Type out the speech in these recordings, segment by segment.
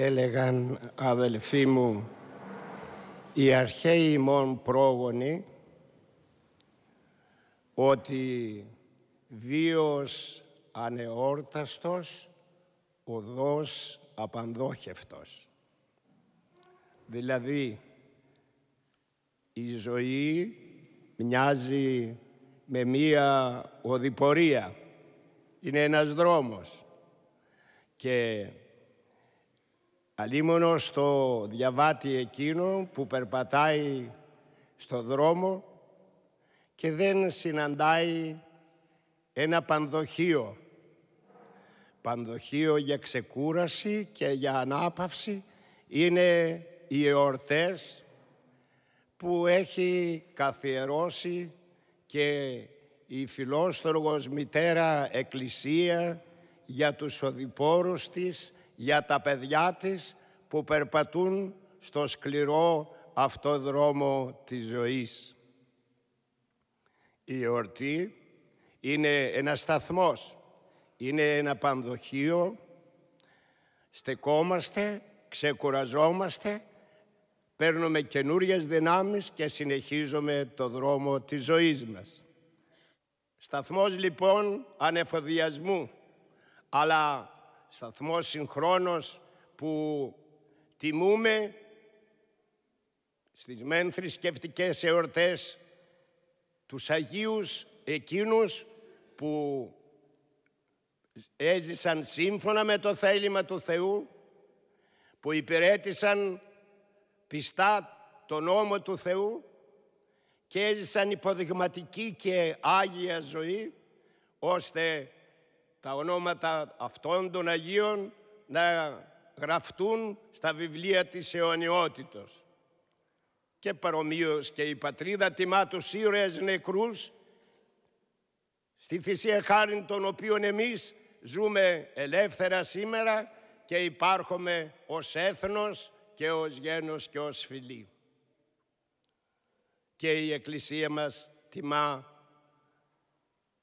έλεγαν αδελφοί μου οι αρχαίοι ημών πρόγονοι ότι βίος ανεόρταστος οδός απανδόχευτος. Δηλαδή η ζωή μοιάζει με μία οδηπορία. Είναι ένας δρόμος. Και Αλίμονο στο διαβάτι εκείνο που περπατάει στο δρόμο και δεν συναντάει ένα πανδοχείο. Πανδοχείο για ξεκούραση και για ανάπαυση είναι οι εορτές που έχει καθιερώσει και η φιλόστοργος μητέρα Εκκλησία για τους οδηπόρους της για τα παιδιά της που περπατούν στο σκληρό αυτό δρόμο της ζωής. Η εορτή είναι ένα σταθμός, είναι ένα πανδοχείο. Στεκόμαστε, ξεκουραζόμαστε, παίρνουμε καινούριες δυνάμεις και συνεχίζουμε το δρόμο της ζωής μας. Σταθμός λοιπόν ανεφοδιασμού, αλλά σταθμός συγχρόνος που τιμούμε στις μεν θρησκευτικές εορτές τους Αγίους εκείνους που έζησαν σύμφωνα με το θέλημα του Θεού, που υπηρέτησαν πιστά τον νόμο του Θεού και έζησαν υποδειγματική και άγια ζωή, ώστε τα ονόματα αυτών των Αγίων να γραφτούν στα βιβλία της αιωνιότητος. Και παρομοίως και η πατρίδα τιμά τους ήρωες νεκρούς στη θυσία χάρη των οποίων εμείς ζούμε ελεύθερα σήμερα και υπάρχουμε ως έθνος και ως γένος και ως φιλή. Και η Εκκλησία μας τιμά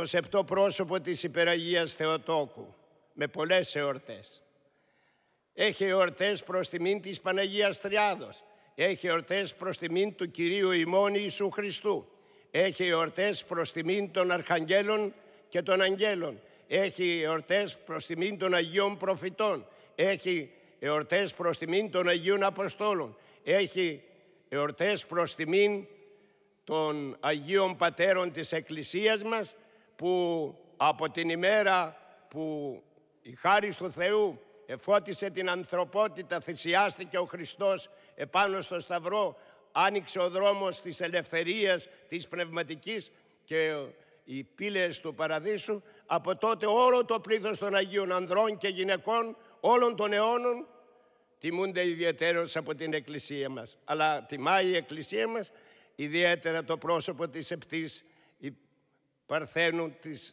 το σεπτό πρόσωπο της Υπεραγίας Θεοτόκου με πολλές εορτές. Έχει εορτές προς τιμήν της Παναγίας Τριάδος. Έχει εορτές προς τιμήν του Κυρίου ημών Ιησού Χριστού. Έχει εορτές προς τιμήν των Αρχαγγέλων και των Αγγέλων. Έχει εορτές προς τιμήν των Αγίων Προφητών. Έχει εορτές προς τιμήν των Αγίων Αποστόλων. Έχει εορτές προς τιμήν των Αγίων Πατέρων της Εκκλησίας μας που από την ημέρα που η χάρη του Θεού εφώτισε την ανθρωπότητα, θυσιάστηκε ο Χριστός επάνω στο Σταυρό, άνοιξε ο δρόμος της ελευθερίας, της πνευματικής και οι πύλες του Παραδείσου, από τότε όλο το πλήθος των Αγίων Ανδρών και Γυναικών όλων των αιώνων τιμούνται ιδιαίτερα από την Εκκλησία μας. Αλλά τιμάει η Εκκλησία μας ιδιαίτερα το πρόσωπο της επτής παρθένου της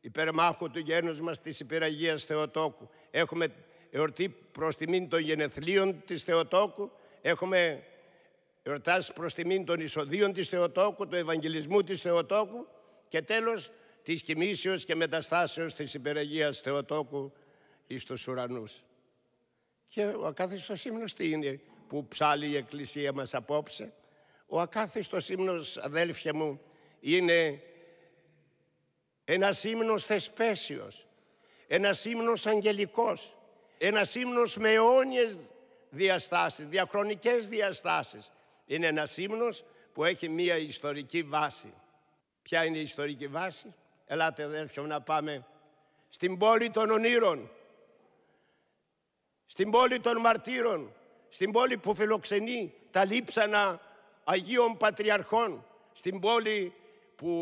υπερμάχου του γένους μας της Υπεραγίας Θεοτόκου. Έχουμε εορτή προς τιμήν των γενεθλίων της Θεοτόκου, έχουμε εορτάσεις προς τιμήν των εισοδίων της Θεοτόκου, του Ευαγγελισμού της Θεοτόκου και τέλος της κοιμήσεως και μεταστάσεως της Υπεραγίας Θεοτόκου εις τους ουρανούς. Και ο ακάθιστος ύμνος τι είναι που ψάλει η Εκκλησία μας απόψε. Ο ακάθιστος ύμνος, αδέλφια μου, είναι ένας ύμνος θεσπέσιος, ένας ύμνος αγγελικός, ένας ύμνος με αιώνιες διαστάσεις, διαχρονικές διαστάσεις. Είναι ένας ύμνος που έχει μία ιστορική βάση. Ποια είναι η ιστορική βάση? Ελάτε αδέρφια να πάμε στην πόλη των ονείρων, στην πόλη των μαρτύρων, στην πόλη που φιλοξενεί τα λείψανα Αγίων Πατριαρχών, στην πόλη που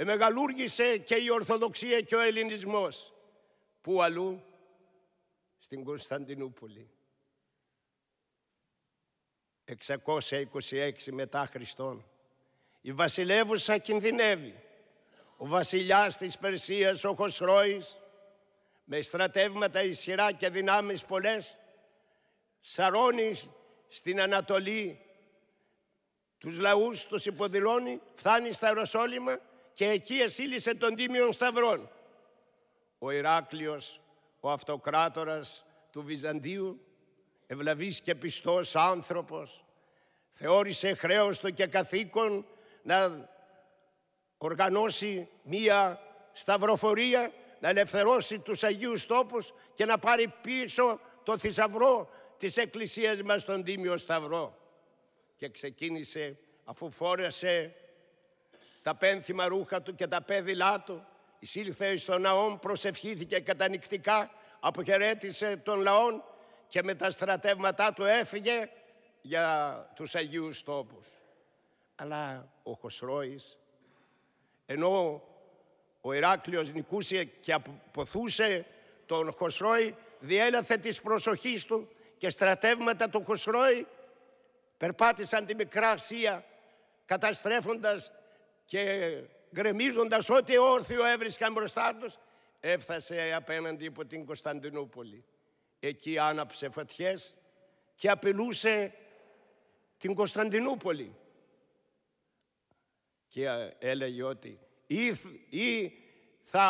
εμεγαλούργησε και η Ορθοδοξία και ο Ελληνισμός. Πού αλλού, στην Κωνσταντινούπολη. 626 μετά Χριστόν. Η βασιλεύουσα κινδυνεύει. Ο βασιλιάς της Περσίας, ο Χωσρόης, με στρατεύματα ισχυρά και δυνάμεις πολλές, σαρώνει στην Ανατολή τους λαούς, τους υποδηλώνει, φτάνει στα Ιεροσόλυμα και εκεί εσύλισε τον Τίμιον Σταυρών. Ο Ηράκλειος, ο αυτοκράτορας του Βυζαντίου, ευλαβής και πιστός άνθρωπος, θεώρησε χρέος το και καθήκον να οργανώσει μία σταυροφορία, να ελευθερώσει τους Αγίους Τόπους και να πάρει πίσω το θησαυρό της Εκκλησίας μας τον Τίμιο Σταυρό. Και ξεκίνησε αφού φόρεσε τα πένθυμα ρούχα του και τα πέδιλά του. Εισήλθε στον ναόν, προσευχήθηκε κατανικτικά, αποχαιρέτησε τον λαόν και με τα στρατεύματά του έφυγε για τους Αγίους τόπους. Αλλά ο Χωσρόης, ενώ ο Ηράκλειος νικούσε και αποθούσε τον Χωσρόη, διέλαθε της προσοχής του και στρατεύματα του Χωσρόη περπάτησαν τη Μικρά Ασία καταστρέφοντας και γκρεμίζοντας ό,τι όρθιο έβρισκαν μπροστά τους, έφτασε απέναντι από την Κωνσταντινούπολη. Εκεί άναψε φωτιές και απειλούσε την Κωνσταντινούπολη. Και ε, έλεγε ότι ή, ή θα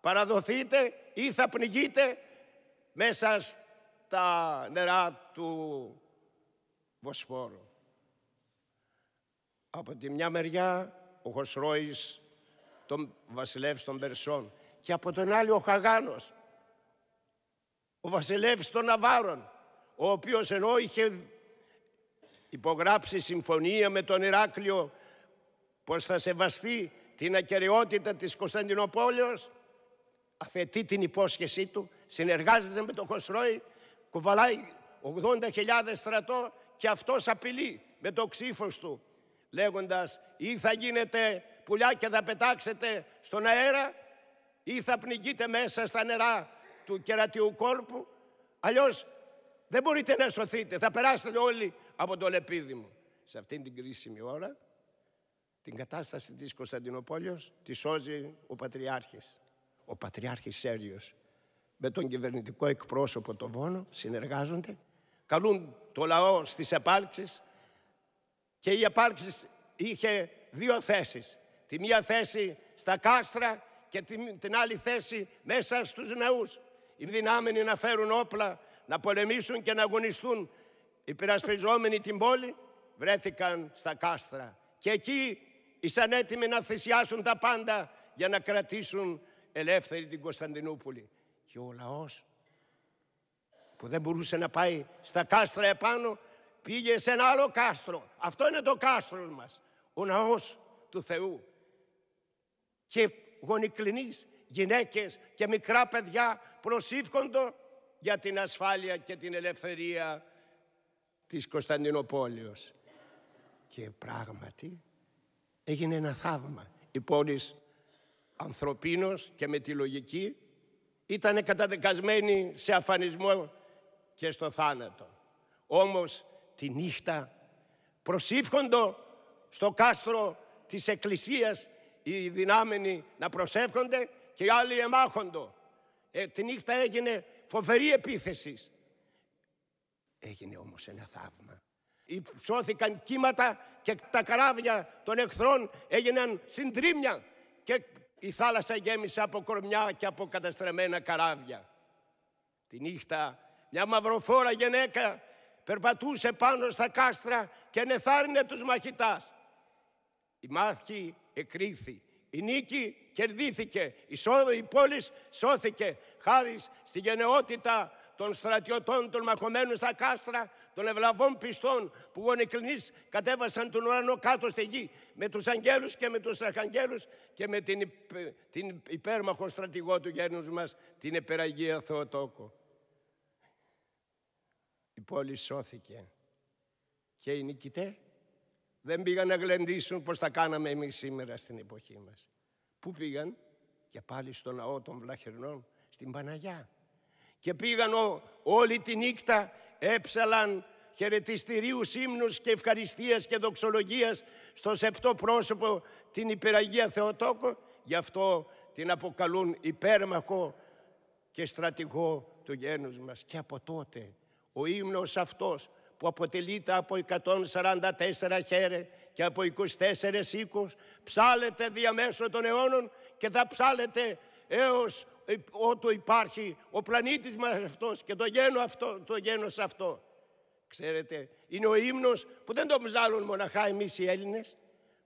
παραδοθείτε ή θα πνιγείτε μέσα στα νερά του Βοσφόρου. Από τη μια μεριά ο Χωσρόης, τον βασιλεύς των Περσών και από τον άλλη ο Χαγάνος, ο βασιλεύς των Αβάρων ο οποίος ενώ είχε υπογράψει συμφωνία με τον Ηράκλειο πως θα σεβαστεί την ακεραιότητα της Κωνσταντινοπόλεως, αφαιτεί την υπόσχεσή του, συνεργάζεται με τον Χωσρόη, κουβαλάει 80.000 στρατό και αυτός απειλεί με το ξύφος του λέγοντας ή θα γίνετε πουλιά και θα πετάξετε στον αέρα ή θα πνιγείτε μέσα στα νερά του κερατιού κόλπου. Αλλιώς δεν μπορείτε να σωθείτε, θα περάσετε όλοι από το μου». Σε αυτήν την κρίσιμη ώρα την κατάσταση της Κωνσταντινοπόλεως τη σώζει ο Πατριάρχης. Ο Πατριάρχης Σέριος με τον κυβερνητικό εκπρόσωπο το Βόνο συνεργάζονται, καλούν το λαό στις επάλξεις, και η επάρξη είχε δύο θέσεις. Τη μία θέση στα κάστρα και την άλλη θέση μέσα στους νεούς. Οι δυνάμενοι να φέρουν όπλα, να πολεμήσουν και να αγωνιστούν. Οι την πόλη βρέθηκαν στα κάστρα. Και εκεί ήσαν έτοιμοι να θυσιάσουν τα πάντα για να κρατήσουν ελεύθερη την Κωνσταντινούπολη. Και ο λαός που δεν μπορούσε να πάει στα κάστρα επάνω πήγε σε ένα άλλο κάστρο. Αυτό είναι το κάστρο μας, ο ναός του Θεού. Και γονικλινείς γυναίκες και μικρά παιδιά προσήφκοντο για την ασφάλεια και την ελευθερία της Κωνσταντινοπόλεως. Και πράγματι έγινε ένα θαύμα. Η πόλης ανθρωπίνος και με τη λογική ήταν καταδεκασμένη σε αφανισμό και στο θάνατο. Όμως τη νύχτα προσεύχοντο στο κάστρο της Εκκλησίας οι δυνάμενοι να προσεύχονται και οι άλλοι εμάχοντο. Ε, τη νύχτα έγινε φοβερή επίθεσης. Έγινε όμως ένα θαύμα. Υψώθηκαν κύματα και τα καράβια των εχθρών έγιναν συντρίμια και η θάλασσα γέμισε από κορμιά και από καταστρεμμένα καράβια. Τη νύχτα μια μαυροφόρα γυναίκα περπατούσε πάνω στα κάστρα και νεθάρινε τους μαχητάς. Η μάχη εκρήθη, η νίκη κερδίθηκε, η, πόλη σώθηκε χάρης στη γενναιότητα των στρατιωτών, των μαχωμένων στα κάστρα, των ευλαβών πιστών που γονικλινείς κατέβασαν τον ουρανό κάτω στη γη με τους αγγέλους και με τους αρχαγγέλους και με την, υπέρ, την υπέρμαχο στρατηγό του γένους μας, την Επεραγία Θεοτόκο. Η πόλη σώθηκε. Και οι νικητέ δεν πήγαν να γλεντήσουν πως τα κάναμε εμείς σήμερα στην εποχή μας. Πού πήγαν και πάλι στο ναό των Βλαχερνών, στην Παναγιά. Και πήγαν όλη τη νύχτα, έψαλαν χαιρετιστηρίους ύμνους και ευχαριστίας και δοξολογίας στο σεπτό πρόσωπο την Υπεραγία Θεοτόκο. Γι' αυτό την αποκαλούν υπέρμαχο και στρατηγό του γένους μας. Και από τότε ο ύμνος αυτός που αποτελείται από 144 χέρε και από 24 οίκους, ψάλεται διαμέσου των αιώνων και θα ψάλεται έως ότου υπάρχει ο πλανήτης μας αυτός και το, γένο αυτό, το γένος αυτό. Ξέρετε, είναι ο ύμνος που δεν τον ψάλλουν μοναχά εμείς οι Έλληνες,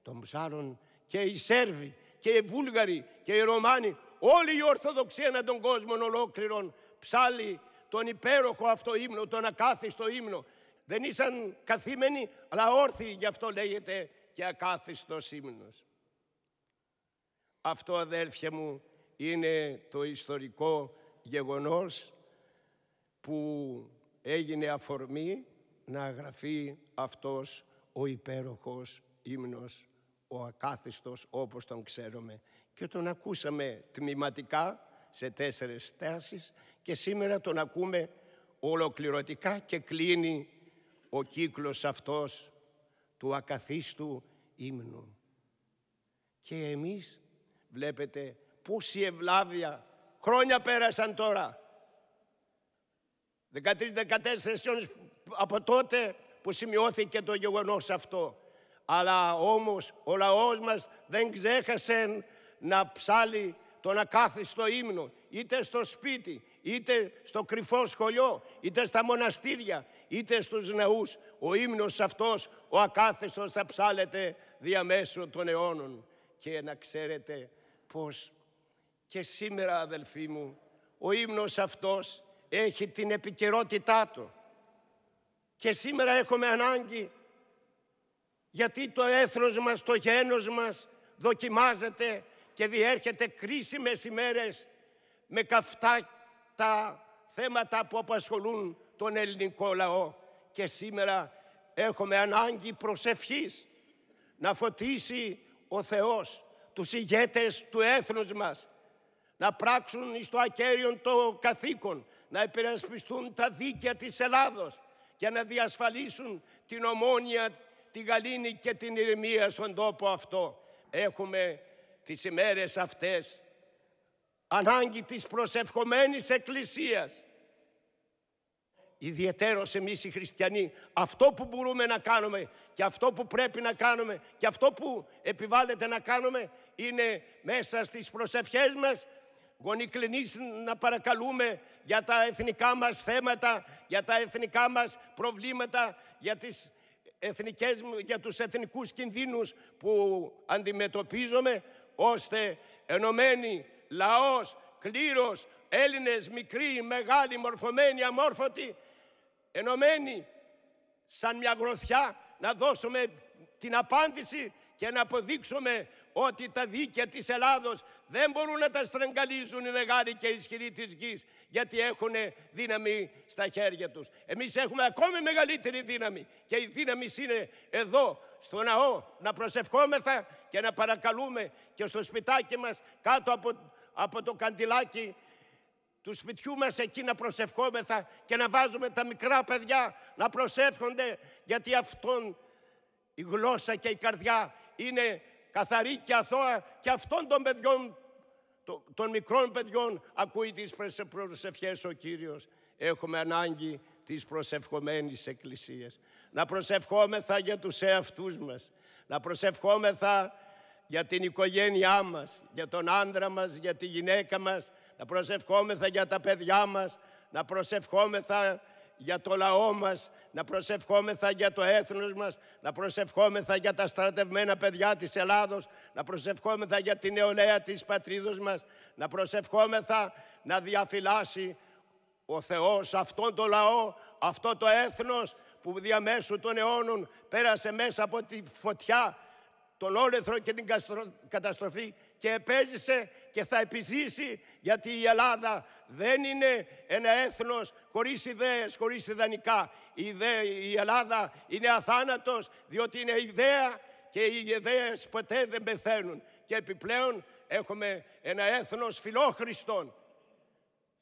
τον ψάλλουν και οι Σέρβοι και οι Βούλγαροι και οι Ρωμάνοι, όλη η Ορθοδοξία να τον κόσμο ολόκληρον ψάλει τον υπέροχο αυτό ύμνο, τον ακάθιστο ύμνο. Δεν ήσαν καθήμενοι, αλλά όρθιοι, γι' αυτό λέγεται και ακάθιστος ύμνος. Αυτό, αδέλφια μου, είναι το ιστορικό γεγονός που έγινε αφορμή να γραφεί αυτός ο υπέροχος ύμνος, ο ακάθιστος όπως τον ξέρουμε. Και τον ακούσαμε τμηματικά σε τέσσερες τάσεις και σήμερα τον ακούμε ολοκληρωτικά και κλείνει ο κύκλος αυτός του ακαθίστου ύμνου. Και εμείς βλέπετε πόση ευλάβεια χρόνια πέρασαν τώρα. 13-14 από τότε που σημειώθηκε το γεγονός αυτό. Αλλά όμως ο λαός μας δεν ξέχασε να ψάλει τον ακάθιστο ύμνο είτε στο σπίτι, είτε στο κρυφό σχολείο, είτε στα μοναστήρια, είτε στους ναούς. Ο ύμνος αυτός, ο ακάθεστος, θα ψάλεται διαμέσου των αιώνων. Και να ξέρετε πως και σήμερα αδελφοί μου, ο ύμνος αυτός έχει την επικαιρότητά του. Και σήμερα έχουμε ανάγκη γιατί το έθνος μας, το γένος μας δοκιμάζεται και διέρχεται κρίσιμες ημέρες με καυτά τα θέματα που απασχολούν τον ελληνικό λαό και σήμερα έχουμε ανάγκη προσευχής να φωτίσει ο Θεός τους ηγέτες του έθνους μας να πράξουν στο ακέριον το καθήκον, να υπερασπιστούν τα δίκαια της Ελλάδος και να διασφαλίσουν την ομόνια, τη γαλήνη και την ηρεμία στον τόπο αυτό. Έχουμε τις ημέρες αυτές ανάγκη της προσευχομένης Εκκλησίας. Ιδιαιτέρως εμείς οι χριστιανοί, αυτό που μπορούμε να κάνουμε και αυτό που πρέπει να κάνουμε και αυτό που επιβάλλεται να κάνουμε είναι μέσα στις προσευχές μας γονικλινείς να παρακαλούμε για τα εθνικά μας θέματα, για τα εθνικά μας προβλήματα, για, τις εθνικές, για τους εθνικούς κινδύνους που αντιμετωπίζουμε, ώστε ενωμένοι λαός, κλήρος, Έλληνες, μικροί, μεγάλοι, μορφωμένοι, αμόρφωτοι, ενωμένοι σαν μια γροθιά να δώσουμε την απάντηση και να αποδείξουμε ότι τα δίκαια της Ελλάδος δεν μπορούν να τα στραγγαλίζουν οι μεγάλοι και οι ισχυροί της γης γιατί έχουν δύναμη στα χέρια τους. Εμείς έχουμε ακόμη μεγαλύτερη δύναμη και η δύναμη είναι εδώ στο ναό να προσευχόμεθα και να παρακαλούμε και στο σπιτάκι μας κάτω από από το καντιλάκι του σπιτιού μας εκεί να προσευχόμεθα και να βάζουμε τα μικρά παιδιά να προσεύχονται γιατί αυτόν η γλώσσα και η καρδιά είναι καθαρή και αθώα και αυτών των παιδιών, των μικρών παιδιών ακούει τις προσευχές ο Κύριος. Έχουμε ανάγκη τις προσευχομένες εκκλησίες. Να προσευχόμεθα για τους εαυτούς μας. Να προσευχόμεθα για την οικογένειά μας, για τον άντρα μας, για τη γυναίκα μας, να προσευχόμεθα για τα παιδιά μας, να προσευχόμεθα για το λαό μας, να προσευχόμεθα για το έθνος μας, να προσευχόμεθα για τα στρατευμένα παιδιά της Ελλάδος, να προσευχόμεθα για την νεολαία της πατρίδος μας, να προσευχόμεθα να διαφυλάσει ο Θεός αυτόν τον λαό, αυτό το έθνος που διαμέσου των αιώνων πέρασε μέσα από τη φωτιά τον όλεθρο και την καταστροφή και επέζησε και θα επιζήσει γιατί η Ελλάδα δεν είναι ένα έθνος χωρίς ιδέες, χωρίς ιδανικά. Η, Ελλάδα είναι αθάνατος διότι είναι ιδέα και οι ιδέες ποτέ δεν πεθαίνουν. Και επιπλέον έχουμε ένα έθνος φιλόχριστον.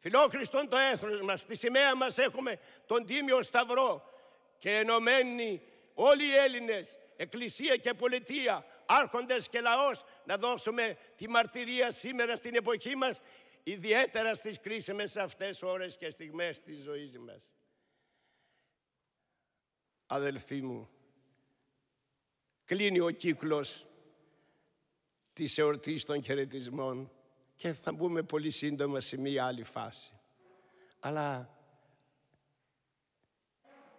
Φιλόχριστον το έθνος μας. Στη σημαία μας έχουμε τον Τίμιο Σταυρό και ενωμένοι όλοι οι Έλληνες εκκλησία και πολιτεία, άρχοντες και λαός, να δώσουμε τη μαρτυρία σήμερα στην εποχή μας, ιδιαίτερα στις κρίσιμες αυτές ώρες και στιγμές της ζωής μας. Αδελφοί μου, κλείνει ο κύκλος της εορτής των χαιρετισμών και θα μπούμε πολύ σύντομα σε μία άλλη φάση. Αλλά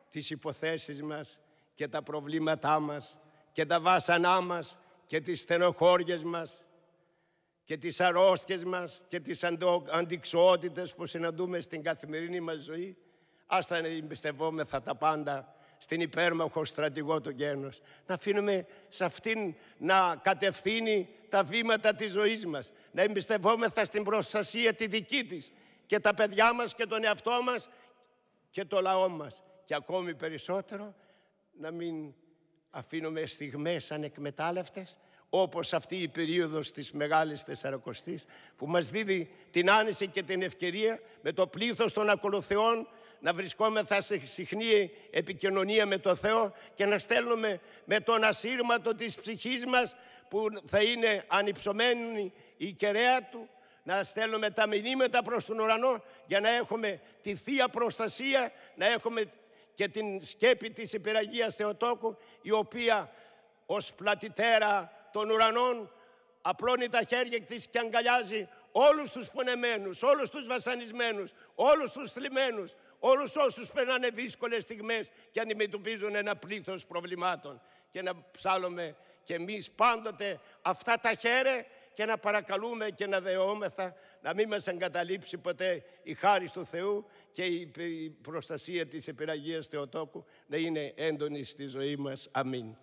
τις υποθέσεις μας και τα προβλήματά μας και τα βάσανά μας και τις στενοχώριες μας και τις αρρώστιες μας και τις αντιξοότητες που συναντούμε στην καθημερινή μας ζωή, ας τα εμπιστευόμεθα τα πάντα στην υπέρμαχο στρατηγό του γένος. Να αφήνουμε σε αυτήν να κατευθύνει τα βήματα της ζωής μας. Να εμπιστευόμεθα στην προστασία τη δική της και τα παιδιά μας και τον εαυτό μας και το λαό μας. Και ακόμη περισσότερο να μην αφήνουμε στιγμές ανεκμετάλλευτες, όπως αυτή η περίοδος της Μεγάλης Θεσσαρακοστής, που μας δίδει την άνεση και την ευκαιρία με το πλήθος των ακολουθεών να βρισκόμεθα σε συχνή επικοινωνία με το Θεό και να στέλνουμε με τον ασύρματο της ψυχής μας που θα είναι ανυψωμένη η κεραία Του, να στέλνουμε τα μηνύματα προς τον ουρανό για να έχουμε τη θεία προστασία, να έχουμε και την σκέπη της υπεραγίας Θεοτόκου, η οποία ως πλατητέρα των ουρανών απλώνει τα χέρια της και αγκαλιάζει όλους τους πονεμένους, όλους τους βασανισμένους, όλους τους θλιμμένους, όλους όσους περνάνε δύσκολες στιγμές και αντιμετωπίζουν ένα πλήθος προβλημάτων. Και να ψάλλουμε και εμείς πάντοτε αυτά τα χέρια και να παρακαλούμε και να δεόμεθα να μην μας εγκαταλείψει ποτέ η χάρη του Θεού και η προστασία της Επιραγίας Θεοτόκου να είναι έντονη στη ζωή μας. Αμήν.